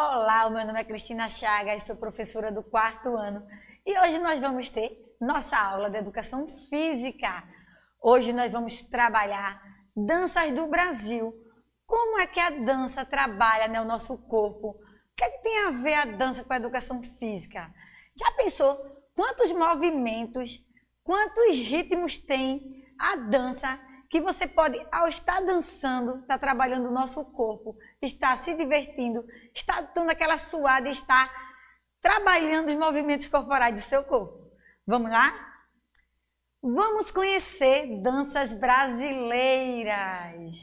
Olá, o meu nome é Cristina Chagas, sou professora do quarto ano e hoje nós vamos ter nossa aula de educação física. Hoje nós vamos trabalhar danças do Brasil. Como é que a dança trabalha né, o nosso corpo? O que, é que tem a ver a dança com a educação física? Já pensou quantos movimentos, quantos ritmos tem a dança que você pode, ao estar dançando, estar tá trabalhando o nosso corpo, estar se divertindo, estar dando aquela suada, estar trabalhando os movimentos corporais do seu corpo. Vamos lá? Vamos conhecer danças brasileiras.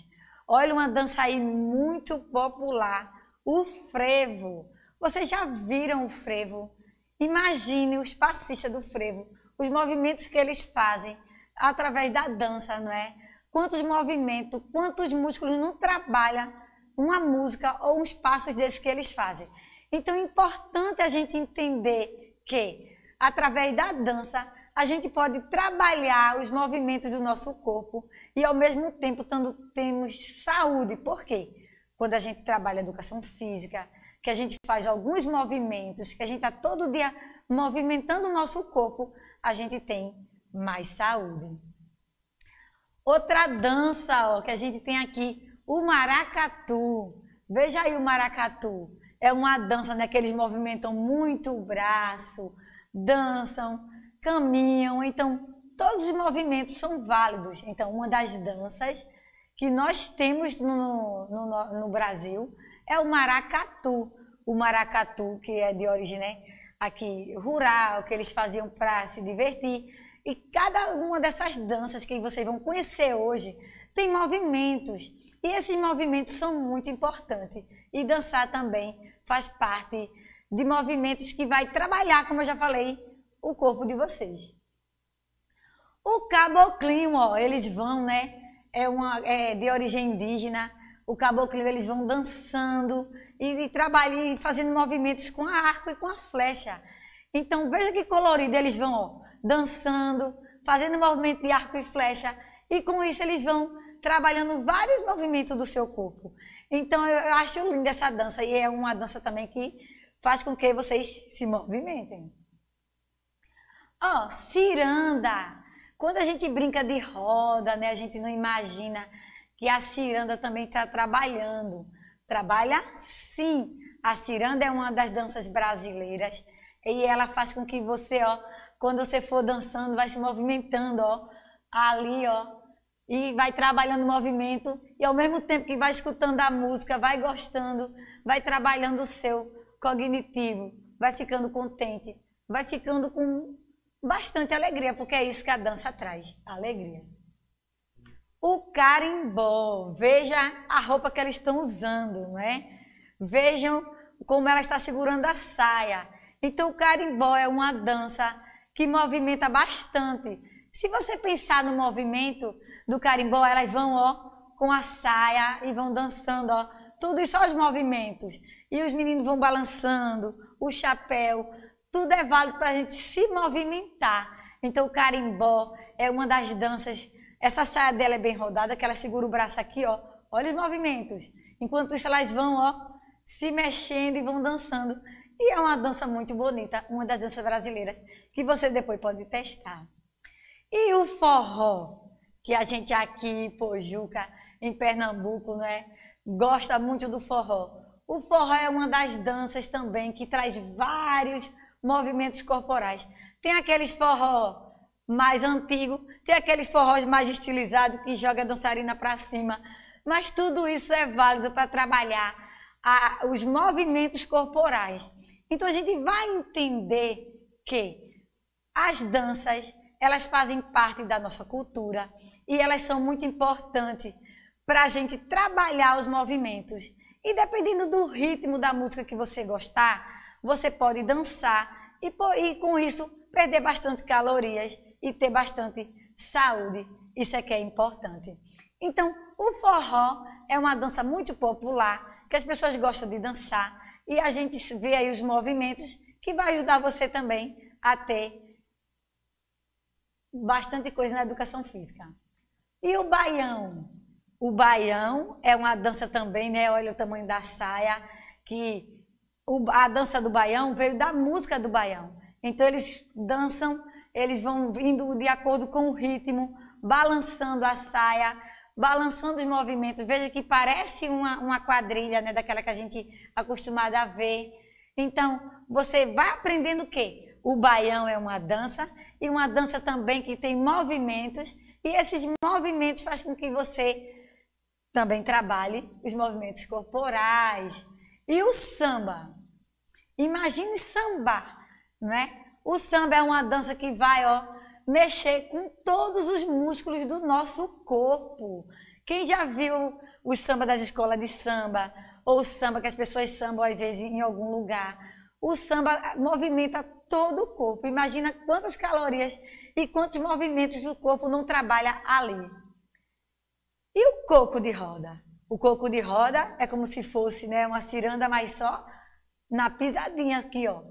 Olha uma dança aí muito popular, o frevo. Vocês já viram o frevo? Imagine os passistas do frevo, os movimentos que eles fazem através da dança, não é? quantos movimentos, quantos músculos não trabalha uma música ou uns passos desses que eles fazem. Então é importante a gente entender que através da dança a gente pode trabalhar os movimentos do nosso corpo e ao mesmo tempo tando, temos saúde. Por quê? Quando a gente trabalha educação física, que a gente faz alguns movimentos, que a gente está todo dia movimentando o nosso corpo, a gente tem mais saúde. Outra dança ó, que a gente tem aqui, o maracatu. Veja aí o maracatu. É uma dança né, que eles movimentam muito o braço, dançam, caminham. Então, todos os movimentos são válidos. Então, uma das danças que nós temos no, no, no Brasil é o maracatu. O maracatu, que é de origem né, aqui rural, que eles faziam para se divertir e cada uma dessas danças que vocês vão conhecer hoje tem movimentos. E esses movimentos são muito importantes. E dançar também faz parte de movimentos que vai trabalhar, como eu já falei, o corpo de vocês. O caboclinho, ó, eles vão, né? É, uma, é de origem indígena. O caboclinho, eles vão dançando e, e trabalhando, fazendo movimentos com a arco e com a flecha. Então, veja que colorido eles vão, ó dançando, fazendo movimento de arco e flecha. E com isso eles vão trabalhando vários movimentos do seu corpo. Então eu acho linda essa dança e é uma dança também que faz com que vocês se movimentem. Ó, oh, ciranda. Quando a gente brinca de roda, né, a gente não imagina que a ciranda também está trabalhando. Trabalha sim. A ciranda é uma das danças brasileiras e ela faz com que você, ó, quando você for dançando, vai se movimentando, ó. Ali, ó. E vai trabalhando o movimento. E ao mesmo tempo que vai escutando a música, vai gostando, vai trabalhando o seu cognitivo. Vai ficando contente. Vai ficando com bastante alegria, porque é isso que a dança traz, alegria. O carimbó, veja a roupa que elas estão usando, não é? Vejam como ela está segurando a saia. Então o carimbó é uma dança que movimenta bastante. Se você pensar no movimento do carimbó, elas vão, ó, com a saia e vão dançando, ó. Tudo isso são os movimentos. E os meninos vão balançando, o chapéu, tudo é válido para a gente se movimentar. Então, o carimbó é uma das danças. Essa saia dela é bem rodada, que ela segura o braço aqui, ó. Olha os movimentos. Enquanto isso, elas vão, ó, se mexendo e vão dançando. E é uma dança muito bonita, uma das danças brasileiras, que você depois pode testar. E o forró, que a gente aqui em Pojuca, em Pernambuco, né, gosta muito do forró. O forró é uma das danças também que traz vários movimentos corporais. Tem aqueles forró mais antigo, tem aqueles forrós mais estilizados que joga a dançarina para cima. Mas tudo isso é válido para trabalhar a, os movimentos corporais. Então a gente vai entender que as danças, elas fazem parte da nossa cultura e elas são muito importantes para a gente trabalhar os movimentos. E dependendo do ritmo da música que você gostar, você pode dançar e, e com isso perder bastante calorias e ter bastante saúde. Isso é que é importante. Então, o forró é uma dança muito popular que as pessoas gostam de dançar e a gente vê aí os movimentos que vai ajudar você também a ter bastante coisa na educação física. E o baião? O baião é uma dança também, né? Olha o tamanho da saia, que a dança do baião veio da música do baião. Então eles dançam, eles vão vindo de acordo com o ritmo, balançando a saia, balançando os movimentos. Veja que parece uma, uma quadrilha, né? Daquela que a gente é acostumada a ver. Então, você vai aprendendo o quê? O baião é uma dança e uma dança também que tem movimentos. E esses movimentos fazem com que você também trabalhe os movimentos corporais. E o samba? Imagine sambar, né? O samba é uma dança que vai, ó, mexer com todos os músculos do nosso corpo. Quem já viu o samba das escolas de samba, ou o samba que as pessoas sambam às vezes em algum lugar? O samba movimenta todo o corpo. Imagina quantas calorias e quantos movimentos o corpo não trabalha ali. E o coco de roda? O coco de roda é como se fosse né, uma ciranda, mas só na pisadinha aqui, ó.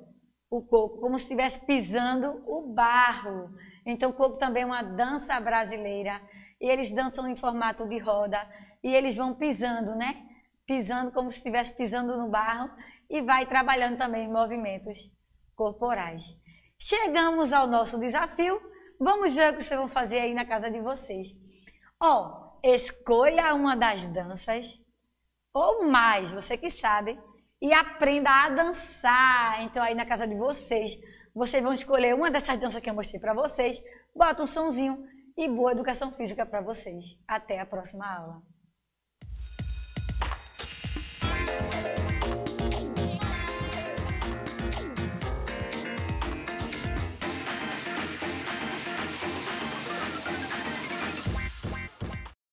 O coco, como se estivesse pisando o barro. Então, coco também é uma dança brasileira. E eles dançam em formato de roda. E eles vão pisando, né? Pisando como se estivesse pisando no barro. E vai trabalhando também movimentos corporais. Chegamos ao nosso desafio. Vamos ver o que vocês vão fazer aí na casa de vocês. Ó, oh, escolha uma das danças ou mais, você que sabe, e aprenda a dançar. Então aí na casa de vocês, vocês vão escolher uma dessas danças que eu mostrei para vocês, bota um sonzinho e boa educação física para vocês. Até a próxima aula.